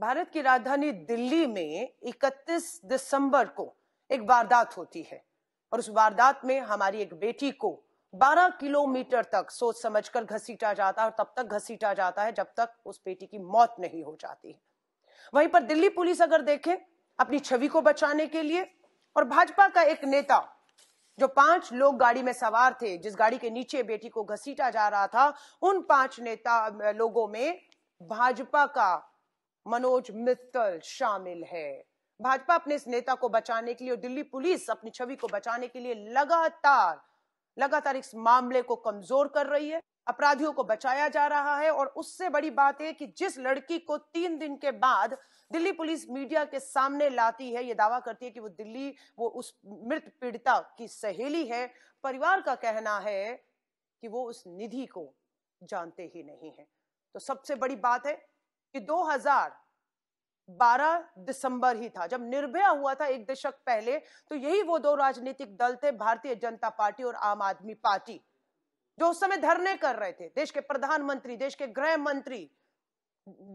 भारत की राजधानी दिल्ली में 31 दिसंबर को एक वारदात होती है और उस वारदात में हमारी एक बेटी को 12 किलोमीटर तक सोच समझकर घसीटा जाता है और तब तक घसीटा जाता है जब तक उस बेटी की मौत नहीं हो जाती है वहीं पर दिल्ली पुलिस अगर देखे अपनी छवि को बचाने के लिए और भाजपा का एक नेता जो पांच लोग गाड़ी में सवार थे जिस गाड़ी के नीचे बेटी को घसीटा जा रहा था उन पांच नेता लोगों में भाजपा का मनोज मित्तल शामिल है भाजपा अपने इस नेता को बचाने के लिए और दिल्ली पुलिस अपनी छवि को बचाने के लिए लगातार लगातार इस मामले को कमजोर कर रही है अपराधियों को बचाया जा रहा है और उससे बड़ी बात है कि जिस लड़की को तीन दिन के बाद दिल्ली पुलिस मीडिया के सामने लाती है ये दावा करती है कि वो दिल्ली वो उस मृत पीड़िता की सहेली है परिवार का कहना है कि वो उस निधि को जानते ही नहीं है तो सबसे बड़ी बात है कि 2012 दिसंबर ही था जब निर्भया हुआ था एक दशक पहले तो यही वो दो राजनीतिक दल थे भारतीय जनता पार्टी और आम आदमी पार्टी जो उस समय धरने कर रहे थे देश के प्रधानमंत्री देश के गृह मंत्री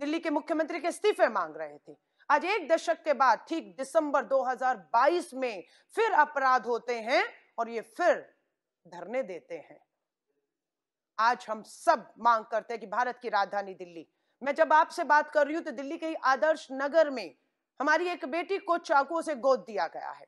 दिल्ली के मुख्यमंत्री के इस्तीफे मांग रहे थे आज एक दशक के बाद ठीक दिसंबर 2022 में फिर अपराध होते हैं और ये फिर धरने देते हैं आज हम सब मांग करते हैं कि भारत की राजधानी दिल्ली मैं जब आपसे बात कर रही हूं तो दिल्ली के आदर्श नगर में हमारी एक बेटी को चाकुओं से गोद दिया गया है